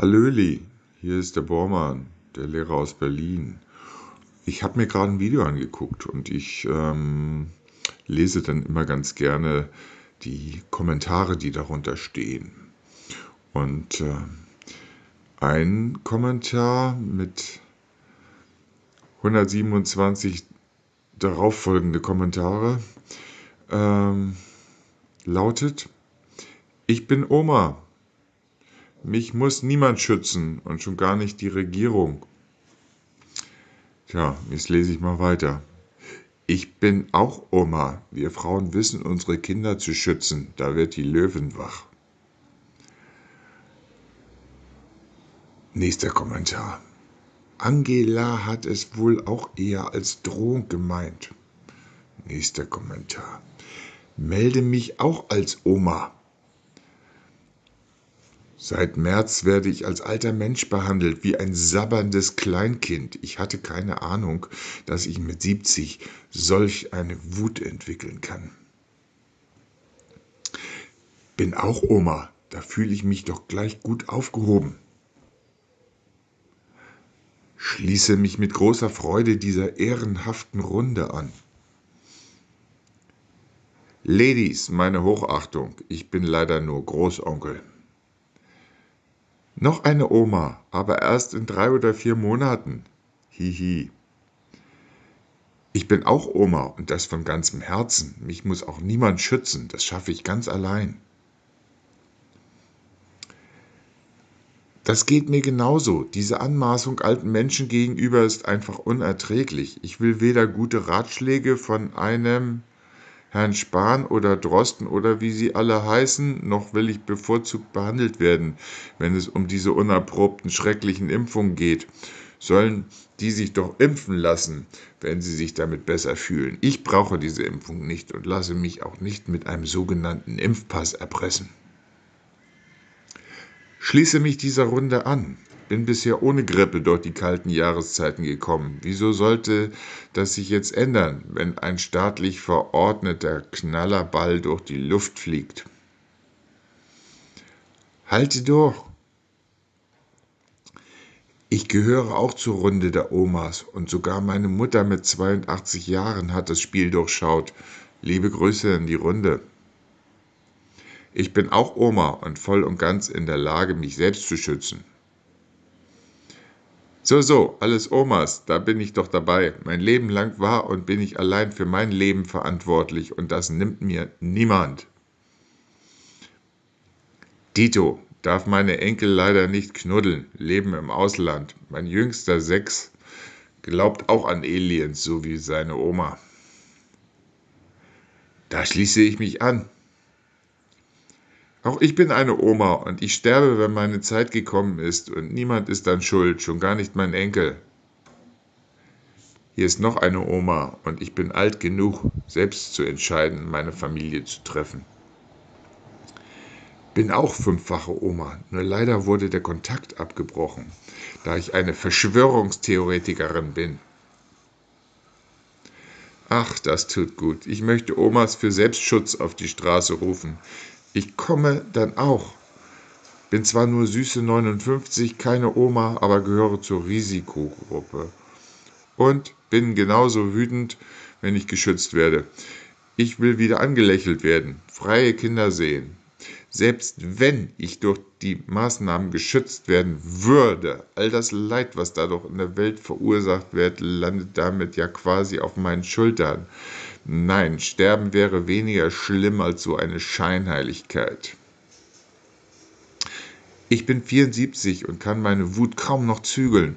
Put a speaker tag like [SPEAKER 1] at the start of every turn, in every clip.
[SPEAKER 1] Hallöli, hier ist der Bormann, der Lehrer aus Berlin. Ich habe mir gerade ein Video angeguckt und ich ähm, lese dann immer ganz gerne die Kommentare, die darunter stehen. Und äh, ein Kommentar mit 127 darauffolgende Kommentare ähm, lautet, ich bin Oma. Mich muss niemand schützen und schon gar nicht die Regierung. Tja, jetzt lese ich mal weiter. Ich bin auch Oma. Wir Frauen wissen, unsere Kinder zu schützen. Da wird die Löwen wach. Nächster Kommentar. Angela hat es wohl auch eher als Drohung gemeint. Nächster Kommentar. Melde mich auch als Oma. Seit März werde ich als alter Mensch behandelt, wie ein sabberndes Kleinkind. Ich hatte keine Ahnung, dass ich mit 70 solch eine Wut entwickeln kann. Bin auch Oma, da fühle ich mich doch gleich gut aufgehoben. Schließe mich mit großer Freude dieser ehrenhaften Runde an. Ladies, meine Hochachtung, ich bin leider nur Großonkel. Noch eine Oma, aber erst in drei oder vier Monaten. Hihi. Ich bin auch Oma und das von ganzem Herzen. Mich muss auch niemand schützen, das schaffe ich ganz allein. Das geht mir genauso. Diese Anmaßung alten Menschen gegenüber ist einfach unerträglich. Ich will weder gute Ratschläge von einem Herrn Spahn oder Drosten oder wie sie alle heißen, noch will ich bevorzugt behandelt werden, wenn es um diese unerprobten, schrecklichen Impfungen geht. Sollen die sich doch impfen lassen, wenn sie sich damit besser fühlen. Ich brauche diese Impfung nicht und lasse mich auch nicht mit einem sogenannten Impfpass erpressen. Schließe mich dieser Runde an bin bisher ohne Grippe durch die kalten Jahreszeiten gekommen. Wieso sollte das sich jetzt ändern, wenn ein staatlich verordneter Knallerball durch die Luft fliegt? Halte durch! Ich gehöre auch zur Runde der Omas und sogar meine Mutter mit 82 Jahren hat das Spiel durchschaut. Liebe Grüße in die Runde. Ich bin auch Oma und voll und ganz in der Lage, mich selbst zu schützen. So, so, alles Omas, da bin ich doch dabei. Mein Leben lang war und bin ich allein für mein Leben verantwortlich und das nimmt mir niemand. Dito, darf meine Enkel leider nicht knuddeln, leben im Ausland. Mein jüngster Sechs glaubt auch an Aliens, so wie seine Oma. Da schließe ich mich an. Auch ich bin eine Oma und ich sterbe, wenn meine Zeit gekommen ist und niemand ist dann schuld, schon gar nicht mein Enkel. Hier ist noch eine Oma und ich bin alt genug, selbst zu entscheiden, meine Familie zu treffen. Bin auch fünffache Oma, nur leider wurde der Kontakt abgebrochen, da ich eine Verschwörungstheoretikerin bin. Ach, das tut gut. Ich möchte Omas für Selbstschutz auf die Straße rufen. Ich komme dann auch. Bin zwar nur süße 59, keine Oma, aber gehöre zur Risikogruppe. Und bin genauso wütend, wenn ich geschützt werde. Ich will wieder angelächelt werden, freie Kinder sehen. Selbst wenn ich durch die Maßnahmen geschützt werden würde, all das Leid, was dadurch in der Welt verursacht wird, landet damit ja quasi auf meinen Schultern. Nein, Sterben wäre weniger schlimm als so eine Scheinheiligkeit. Ich bin 74 und kann meine Wut kaum noch zügeln.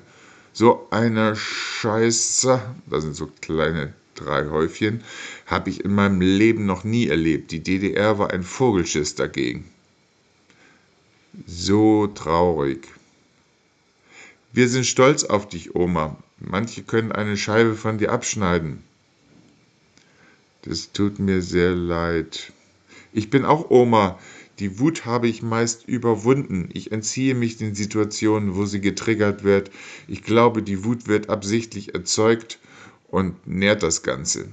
[SPEAKER 1] So eine Scheiße, da sind so kleine drei Häufchen, habe ich in meinem Leben noch nie erlebt. Die DDR war ein Vogelschiss dagegen. So traurig. Wir sind stolz auf dich, Oma. Manche können eine Scheibe von dir abschneiden. Das tut mir sehr leid. Ich bin auch Oma. Die Wut habe ich meist überwunden. Ich entziehe mich den Situationen, wo sie getriggert wird. Ich glaube, die Wut wird absichtlich erzeugt und nährt das Ganze.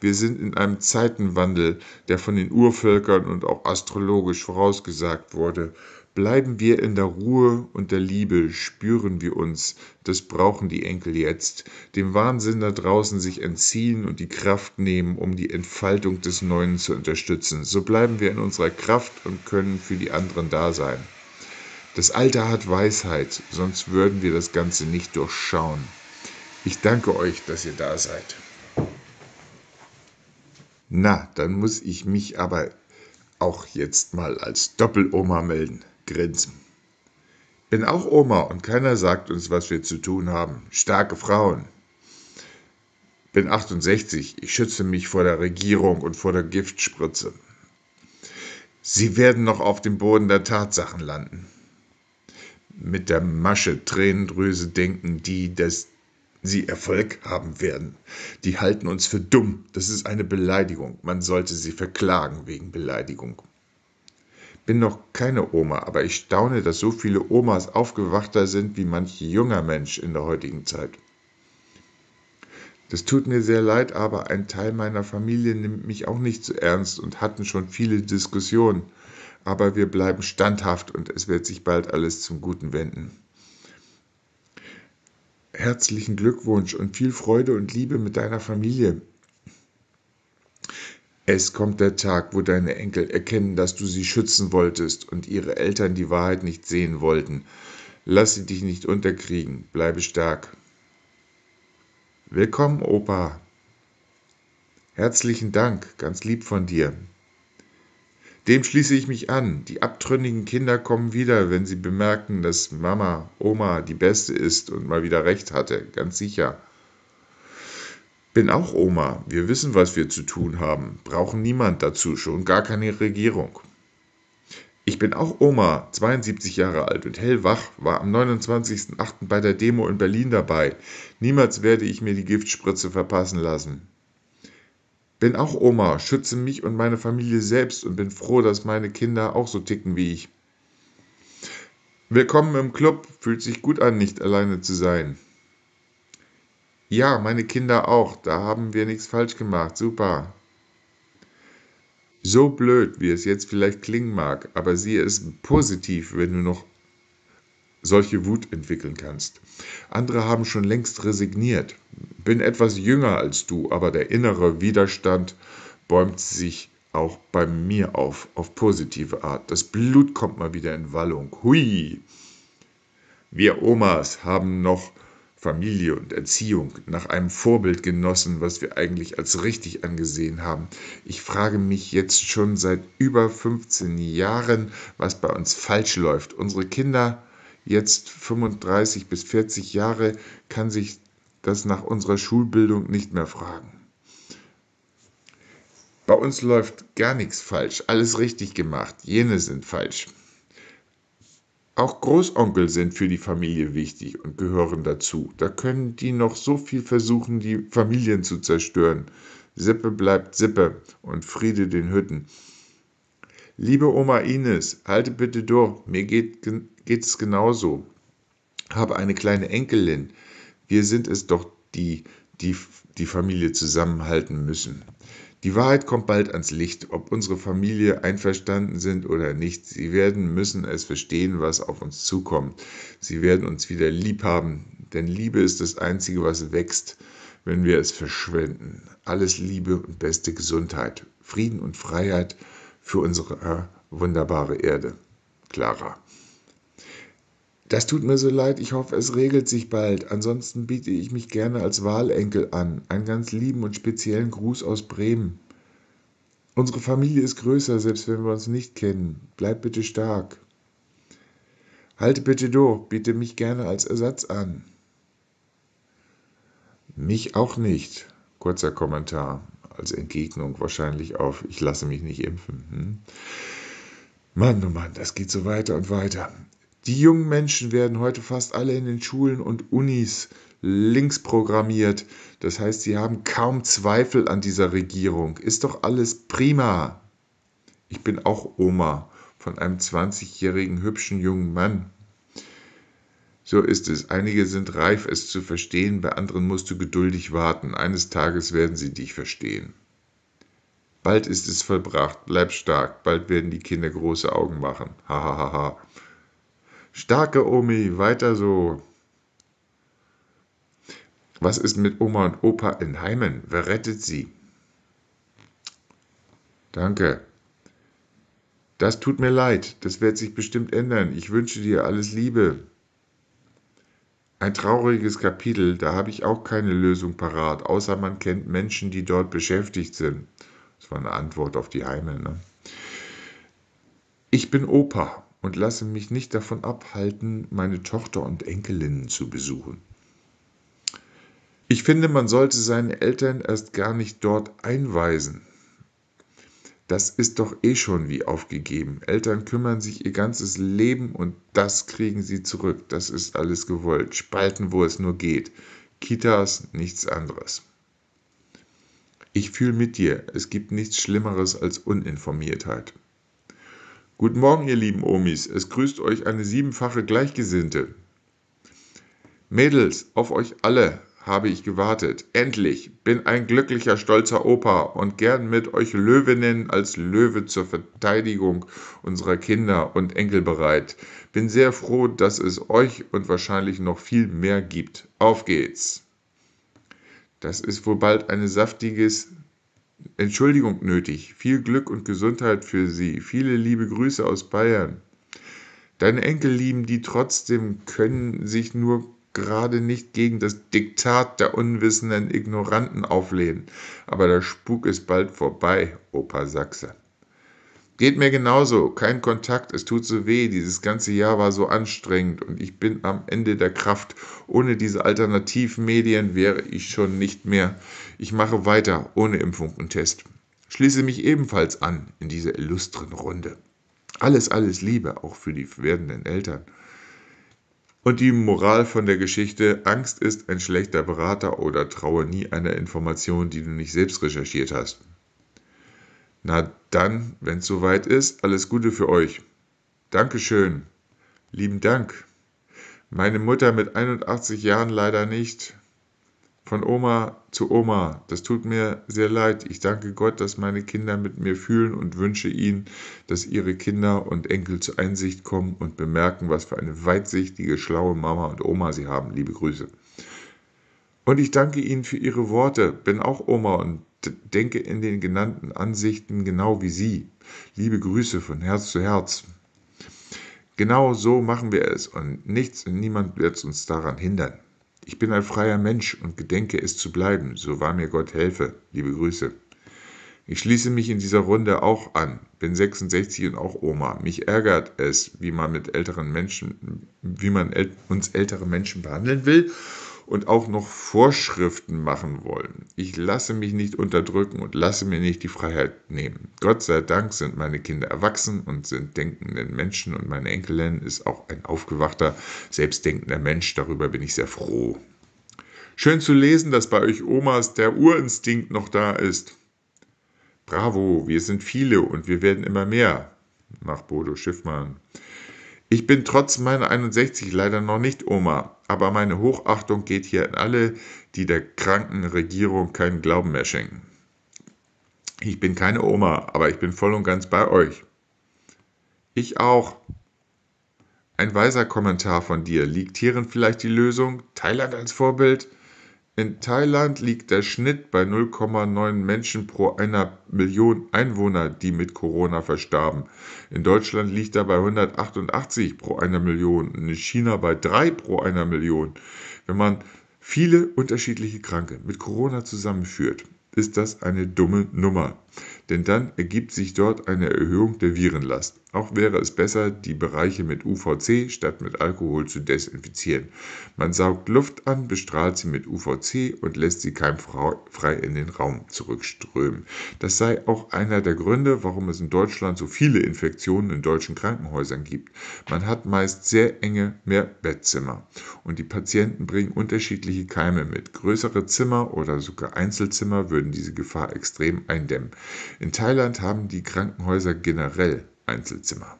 [SPEAKER 1] Wir sind in einem Zeitenwandel, der von den Urvölkern und auch astrologisch vorausgesagt wurde. Bleiben wir in der Ruhe und der Liebe, spüren wir uns, das brauchen die Enkel jetzt, dem Wahnsinn da draußen sich entziehen und die Kraft nehmen, um die Entfaltung des Neuen zu unterstützen. So bleiben wir in unserer Kraft und können für die anderen da sein. Das Alter hat Weisheit, sonst würden wir das Ganze nicht durchschauen. Ich danke euch, dass ihr da seid. Na, dann muss ich mich aber auch jetzt mal als Doppeloma melden. Grinsen. Bin auch Oma und keiner sagt uns, was wir zu tun haben. Starke Frauen. Bin 68, ich schütze mich vor der Regierung und vor der Giftspritze. Sie werden noch auf dem Boden der Tatsachen landen. Mit der Masche Tränendrüse denken die, dass sie Erfolg haben werden. Die halten uns für dumm. Das ist eine Beleidigung. Man sollte sie verklagen wegen Beleidigung bin noch keine Oma, aber ich staune, dass so viele Omas aufgewachter sind wie manch junger Mensch in der heutigen Zeit. Das tut mir sehr leid, aber ein Teil meiner Familie nimmt mich auch nicht so ernst und hatten schon viele Diskussionen. Aber wir bleiben standhaft und es wird sich bald alles zum Guten wenden. Herzlichen Glückwunsch und viel Freude und Liebe mit deiner Familie. Es kommt der Tag, wo deine Enkel erkennen, dass du sie schützen wolltest und ihre Eltern die Wahrheit nicht sehen wollten. Lass sie dich nicht unterkriegen, bleibe stark. Willkommen, Opa. Herzlichen Dank, ganz lieb von dir. Dem schließe ich mich an. Die abtrünnigen Kinder kommen wieder, wenn sie bemerken, dass Mama, Oma die Beste ist und mal wieder recht hatte, ganz sicher. Bin auch Oma, wir wissen, was wir zu tun haben, brauchen niemand dazu, schon gar keine Regierung. Ich bin auch Oma, 72 Jahre alt und hellwach, war am 29.08. bei der Demo in Berlin dabei. Niemals werde ich mir die Giftspritze verpassen lassen. Bin auch Oma, schütze mich und meine Familie selbst und bin froh, dass meine Kinder auch so ticken wie ich. Willkommen im Club, fühlt sich gut an, nicht alleine zu sein. Ja, meine Kinder auch. Da haben wir nichts falsch gemacht. Super. So blöd, wie es jetzt vielleicht klingen mag, aber siehe es positiv, wenn du noch solche Wut entwickeln kannst. Andere haben schon längst resigniert. Bin etwas jünger als du, aber der innere Widerstand bäumt sich auch bei mir auf, auf positive Art. Das Blut kommt mal wieder in Wallung. Hui! Wir Omas haben noch Familie und Erziehung nach einem Vorbild genossen, was wir eigentlich als richtig angesehen haben. Ich frage mich jetzt schon seit über 15 Jahren, was bei uns falsch läuft. Unsere Kinder, jetzt 35 bis 40 Jahre, kann sich das nach unserer Schulbildung nicht mehr fragen. Bei uns läuft gar nichts falsch, alles richtig gemacht, jene sind falsch. Auch Großonkel sind für die Familie wichtig und gehören dazu. Da können die noch so viel versuchen, die Familien zu zerstören. Sippe bleibt Sippe und Friede den Hütten. Liebe Oma Ines, halte bitte durch, mir geht, es genauso. Habe eine kleine Enkelin. Wir sind es doch die, die die Familie zusammenhalten müssen. Die Wahrheit kommt bald ans Licht, ob unsere Familie einverstanden sind oder nicht. Sie werden müssen es verstehen, was auf uns zukommt. Sie werden uns wieder lieb haben, denn Liebe ist das Einzige, was wächst, wenn wir es verschwenden. Alles Liebe und beste Gesundheit, Frieden und Freiheit für unsere äh, wunderbare Erde. Clara. Das tut mir so leid, ich hoffe, es regelt sich bald. Ansonsten biete ich mich gerne als Wahlenkel an. Einen ganz lieben und speziellen Gruß aus Bremen. Unsere Familie ist größer, selbst wenn wir uns nicht kennen. Bleib bitte stark. Halte bitte durch, biete mich gerne als Ersatz an. Mich auch nicht. Kurzer Kommentar als Entgegnung wahrscheinlich auf, ich lasse mich nicht impfen. Hm? Mann, oh Mann, das geht so weiter und weiter. Die jungen Menschen werden heute fast alle in den Schulen und Unis links programmiert. Das heißt, sie haben kaum Zweifel an dieser Regierung. Ist doch alles prima. Ich bin auch Oma von einem 20-jährigen hübschen jungen Mann. So ist es. Einige sind reif, es zu verstehen, bei anderen musst du geduldig warten. Eines Tages werden sie dich verstehen. Bald ist es vollbracht, bleib stark, bald werden die Kinder große Augen machen. Hahaha. Starke Omi, weiter so. Was ist mit Oma und Opa in Heimen? Wer rettet sie? Danke. Das tut mir leid, das wird sich bestimmt ändern. Ich wünsche dir alles Liebe. Ein trauriges Kapitel, da habe ich auch keine Lösung parat, außer man kennt Menschen, die dort beschäftigt sind. Das war eine Antwort auf die Heime. Ne? Ich bin Opa und lasse mich nicht davon abhalten, meine Tochter und Enkelinnen zu besuchen. Ich finde, man sollte seine Eltern erst gar nicht dort einweisen. Das ist doch eh schon wie aufgegeben. Eltern kümmern sich ihr ganzes Leben und das kriegen sie zurück. Das ist alles gewollt. Spalten, wo es nur geht. Kitas, nichts anderes. Ich fühle mit dir. Es gibt nichts Schlimmeres als Uninformiertheit. Guten Morgen, ihr lieben Omis. Es grüßt euch eine siebenfache Gleichgesinnte. Mädels, auf euch alle habe ich gewartet. Endlich bin ein glücklicher, stolzer Opa und gern mit euch Löwinnen als Löwe zur Verteidigung unserer Kinder und Enkel bereit. Bin sehr froh, dass es euch und wahrscheinlich noch viel mehr gibt. Auf geht's! Das ist wohl bald ein saftiges Entschuldigung nötig. Viel Glück und Gesundheit für Sie. Viele liebe Grüße aus Bayern. Deine Enkel lieben die trotzdem, können sich nur gerade nicht gegen das Diktat der unwissenden Ignoranten auflehnen. Aber der Spuk ist bald vorbei, Opa Sachse. Geht mir genauso, kein Kontakt, es tut so weh, dieses ganze Jahr war so anstrengend und ich bin am Ende der Kraft. Ohne diese Alternativmedien wäre ich schon nicht mehr. Ich mache weiter ohne Impfung und Test. Schließe mich ebenfalls an in diese illustren Runde. Alles, alles Liebe, auch für die werdenden Eltern. Und die Moral von der Geschichte, Angst ist ein schlechter Berater oder traue nie einer Information, die du nicht selbst recherchiert hast. Na dann, wenn es soweit ist, alles Gute für euch. Dankeschön. Lieben Dank. Meine Mutter mit 81 Jahren leider nicht. Von Oma zu Oma, das tut mir sehr leid. Ich danke Gott, dass meine Kinder mit mir fühlen und wünsche ihnen, dass ihre Kinder und Enkel zur Einsicht kommen und bemerken, was für eine weitsichtige, schlaue Mama und Oma sie haben. Liebe Grüße. Und ich danke Ihnen für Ihre Worte. Bin auch Oma und denke in den genannten Ansichten genau wie Sie. Liebe Grüße von Herz zu Herz. Genau so machen wir es und nichts und niemand wird uns daran hindern. Ich bin ein freier Mensch und gedenke es zu bleiben, so wahr mir Gott helfe. Liebe Grüße. Ich schließe mich in dieser Runde auch an, bin 66 und auch Oma. Mich ärgert es, wie man mit älteren Menschen, wie man uns ältere Menschen behandeln will und auch noch Vorschriften machen wollen. Ich lasse mich nicht unterdrücken und lasse mir nicht die Freiheit nehmen. Gott sei Dank sind meine Kinder erwachsen und sind denkenden Menschen und meine Enkelin ist auch ein aufgewachter, selbstdenkender Mensch. Darüber bin ich sehr froh. Schön zu lesen, dass bei euch Omas der Urinstinkt noch da ist. Bravo, wir sind viele und wir werden immer mehr. Nach Bodo Schiffmann. Ich bin trotz meiner 61 leider noch nicht Oma, aber meine Hochachtung geht hier an alle, die der kranken Regierung keinen Glauben mehr schenken. Ich bin keine Oma, aber ich bin voll und ganz bei euch. Ich auch. Ein weiser Kommentar von dir. Liegt hierin vielleicht die Lösung? Thailand als Vorbild? In Thailand liegt der Schnitt bei 0,9 Menschen pro einer Million Einwohner, die mit Corona verstarben. In Deutschland liegt er bei 188 pro einer Million und in China bei 3 pro einer Million. Wenn man viele unterschiedliche Kranke mit Corona zusammenführt, ist das eine dumme Nummer denn dann ergibt sich dort eine Erhöhung der Virenlast. Auch wäre es besser, die Bereiche mit UVC statt mit Alkohol zu desinfizieren. Man saugt Luft an, bestrahlt sie mit UVC und lässt sie keimfrei in den Raum zurückströmen. Das sei auch einer der Gründe, warum es in Deutschland so viele Infektionen in deutschen Krankenhäusern gibt. Man hat meist sehr enge Mehrbettzimmer und die Patienten bringen unterschiedliche Keime mit. Größere Zimmer oder sogar Einzelzimmer würden diese Gefahr extrem eindämmen. In Thailand haben die Krankenhäuser generell Einzelzimmer.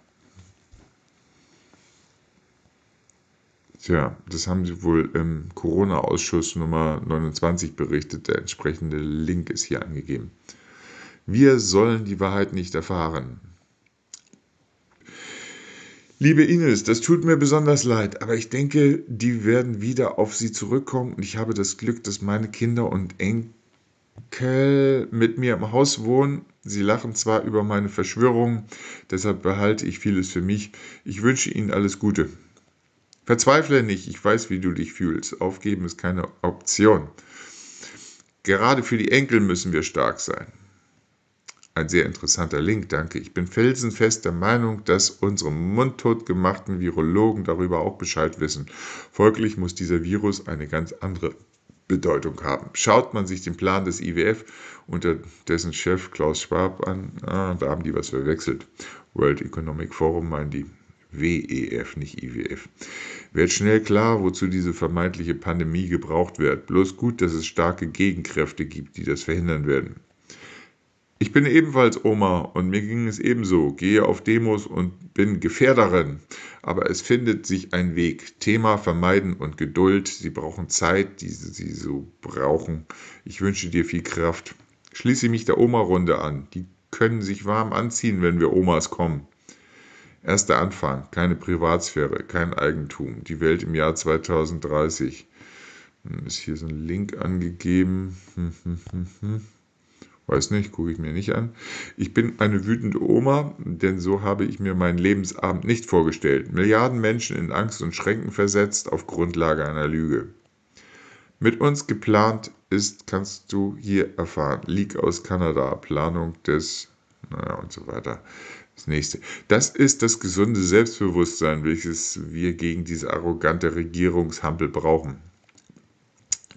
[SPEAKER 1] Tja, das haben sie wohl im Corona-Ausschuss Nummer 29 berichtet. Der entsprechende Link ist hier angegeben. Wir sollen die Wahrheit nicht erfahren. Liebe Ines, das tut mir besonders leid, aber ich denke, die werden wieder auf Sie zurückkommen und ich habe das Glück, dass meine Kinder und Enkel Kell mit mir im Haus wohnen. Sie lachen zwar über meine Verschwörungen, deshalb behalte ich vieles für mich. Ich wünsche Ihnen alles Gute. Verzweifle nicht, ich weiß, wie du dich fühlst. Aufgeben ist keine Option. Gerade für die Enkel müssen wir stark sein. Ein sehr interessanter Link, danke. Ich bin felsenfest der Meinung, dass unsere mundtotgemachten Virologen darüber auch Bescheid wissen. Folglich muss dieser Virus eine ganz andere Bedeutung haben. Schaut man sich den Plan des IWF unter dessen Chef Klaus Schwab an, ah, da haben die was verwechselt. World Economic Forum meinen die WEF, nicht IWF. Wird schnell klar, wozu diese vermeintliche Pandemie gebraucht wird. Bloß gut, dass es starke Gegenkräfte gibt, die das verhindern werden. Ich bin ebenfalls Oma und mir ging es ebenso. Gehe auf Demos und bin Gefährderin. Aber es findet sich ein Weg. Thema vermeiden und Geduld. Sie brauchen Zeit, die sie so brauchen. Ich wünsche dir viel Kraft. Schließe mich der Oma-Runde an. Die können sich warm anziehen, wenn wir Omas kommen. Erster Anfang. Keine Privatsphäre, kein Eigentum. Die Welt im Jahr 2030. Hm, ist hier so ein Link angegeben. Hm, hm, hm, hm. hm. Weiß nicht, gucke ich mir nicht an. Ich bin eine wütende Oma, denn so habe ich mir meinen Lebensabend nicht vorgestellt. Milliarden Menschen in Angst und Schränken versetzt auf Grundlage einer Lüge. Mit uns geplant ist, kannst du hier erfahren. Leak aus Kanada, Planung des, naja, und so weiter. Das nächste. Das ist das gesunde Selbstbewusstsein, welches wir gegen diese arrogante Regierungshampel brauchen.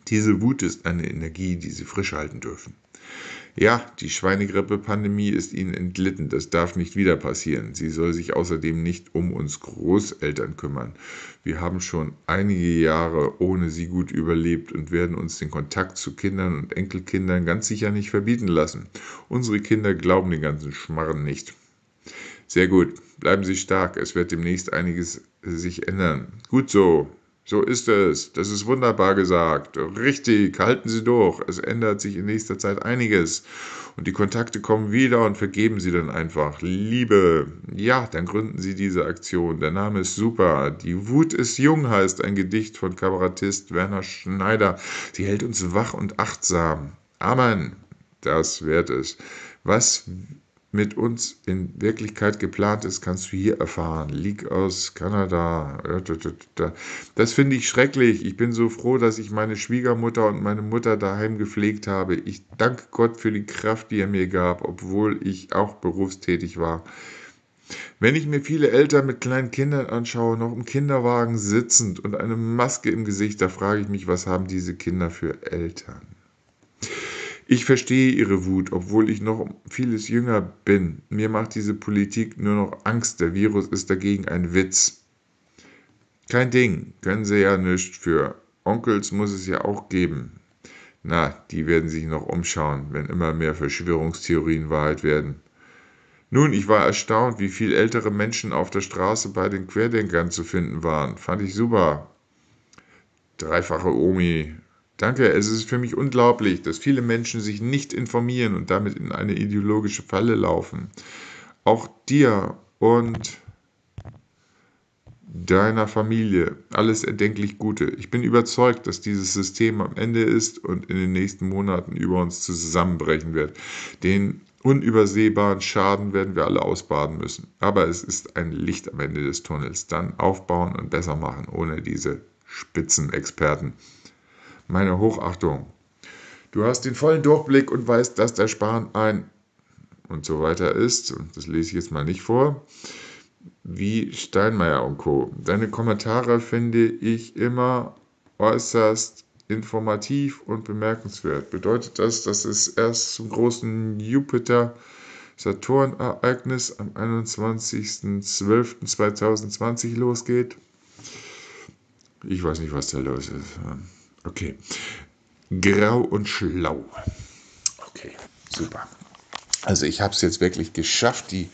[SPEAKER 1] Diese Wut ist eine Energie, die sie frisch halten dürfen. Ja, die Schweinegrippe-Pandemie ist ihnen entlitten. Das darf nicht wieder passieren. Sie soll sich außerdem nicht um uns Großeltern kümmern. Wir haben schon einige Jahre ohne sie gut überlebt und werden uns den Kontakt zu Kindern und Enkelkindern ganz sicher nicht verbieten lassen. Unsere Kinder glauben den ganzen Schmarren nicht. Sehr gut. Bleiben Sie stark. Es wird demnächst einiges sich ändern. Gut so. So ist es. Das ist wunderbar gesagt. Richtig, halten Sie durch. Es ändert sich in nächster Zeit einiges. Und die Kontakte kommen wieder und vergeben Sie dann einfach. Liebe. Ja, dann gründen Sie diese Aktion. Der Name ist super. Die Wut ist jung heißt ein Gedicht von Kabarettist Werner Schneider. Sie hält uns wach und achtsam. Amen. Das wert es. Was mit uns in Wirklichkeit geplant ist, kannst du hier erfahren. Leak aus Kanada. Das finde ich schrecklich. Ich bin so froh, dass ich meine Schwiegermutter und meine Mutter daheim gepflegt habe. Ich danke Gott für die Kraft, die er mir gab, obwohl ich auch berufstätig war. Wenn ich mir viele Eltern mit kleinen Kindern anschaue, noch im Kinderwagen sitzend und eine Maske im Gesicht, da frage ich mich, was haben diese Kinder für Eltern? Ich verstehe ihre Wut, obwohl ich noch vieles jünger bin. Mir macht diese Politik nur noch Angst. Der Virus ist dagegen ein Witz. Kein Ding, können sie ja nicht für. Onkels muss es ja auch geben. Na, die werden sich noch umschauen, wenn immer mehr Verschwörungstheorien Wahrheit werden. Nun, ich war erstaunt, wie viel ältere Menschen auf der Straße bei den Querdenkern zu finden waren. Fand ich super. Dreifache Omi, Danke, es ist für mich unglaublich, dass viele Menschen sich nicht informieren und damit in eine ideologische Falle laufen. Auch dir und deiner Familie alles erdenklich Gute. Ich bin überzeugt, dass dieses System am Ende ist und in den nächsten Monaten über uns zusammenbrechen wird. Den unübersehbaren Schaden werden wir alle ausbaden müssen. Aber es ist ein Licht am Ende des Tunnels. Dann aufbauen und besser machen ohne diese Spitzenexperten meine Hochachtung. Du hast den vollen Durchblick und weißt, dass der Spahn ein und so weiter ist, und das lese ich jetzt mal nicht vor, wie Steinmeier und Co. Deine Kommentare finde ich immer äußerst informativ und bemerkenswert. Bedeutet das, dass es erst zum großen Jupiter-Saturn-Ereignis am 21.12.2020 losgeht? Ich weiß nicht, was da los ist. Okay. Grau und schlau. Okay, super. Also ich habe es jetzt wirklich geschafft, die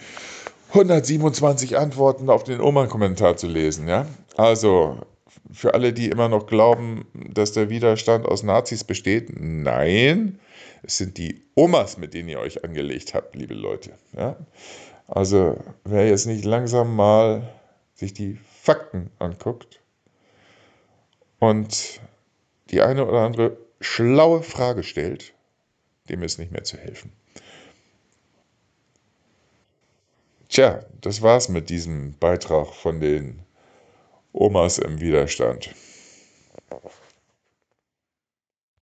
[SPEAKER 1] 127 Antworten auf den oman kommentar zu lesen. Ja? Also für alle, die immer noch glauben, dass der Widerstand aus Nazis besteht, nein, es sind die Omas, mit denen ihr euch angelegt habt, liebe Leute. Ja? Also wer jetzt nicht langsam mal sich die Fakten anguckt und die eine oder andere schlaue Frage stellt, dem ist nicht mehr zu helfen. Tja, das war's mit diesem Beitrag von den Omas im Widerstand.